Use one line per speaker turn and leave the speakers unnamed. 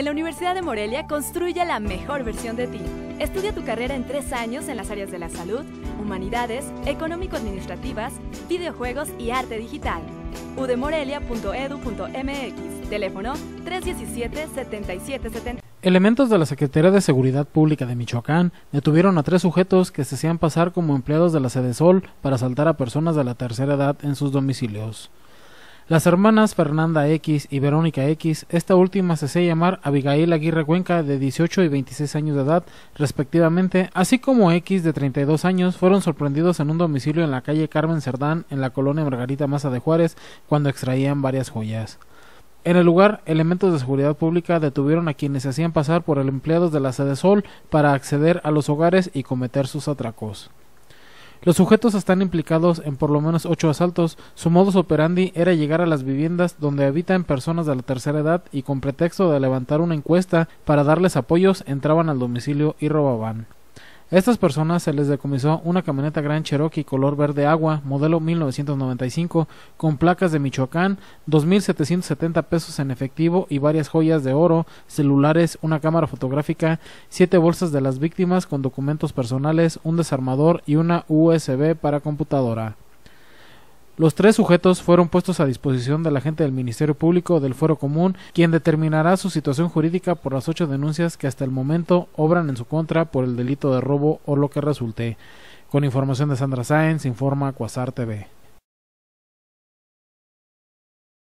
En la Universidad de Morelia construye la mejor versión de ti. Estudia tu carrera en tres años en las áreas de la salud, humanidades, económico-administrativas, videojuegos y arte digital. udemorelia.edu.mx Teléfono 317-7770.
Elementos de la Secretaría de Seguridad Pública de Michoacán detuvieron a tres sujetos que se hacían pasar como empleados de la Sede Sol para asaltar a personas de la tercera edad en sus domicilios. Las hermanas Fernanda X y Verónica X, esta última se hace llamar Abigail Aguirre Cuenca de 18 y 26 años de edad respectivamente, así como X de 32 años, fueron sorprendidos en un domicilio en la calle Carmen Cerdán, en la colonia Margarita Maza de Juárez, cuando extraían varias joyas. En el lugar, elementos de seguridad pública detuvieron a quienes se hacían pasar por el empleados de la sede Sol para acceder a los hogares y cometer sus atracos. Los sujetos están implicados en por lo menos ocho asaltos. Su modus operandi era llegar a las viviendas donde habitan personas de la tercera edad y con pretexto de levantar una encuesta para darles apoyos entraban al domicilio y robaban. A estas personas se les decomisó una camioneta Gran Cherokee color verde agua, modelo 1995, con placas de Michoacán, 2.770 pesos en efectivo y varias joyas de oro, celulares, una cámara fotográfica, siete bolsas de las víctimas con documentos personales, un desarmador y una USB para computadora. Los tres sujetos fueron puestos a disposición de la gente del Ministerio Público del Fuero Común, quien determinará su situación jurídica por las ocho denuncias que hasta el momento obran en su contra por el delito de robo o lo que resulte. Con información de Sandra Sáenz, informa Cuasar TV.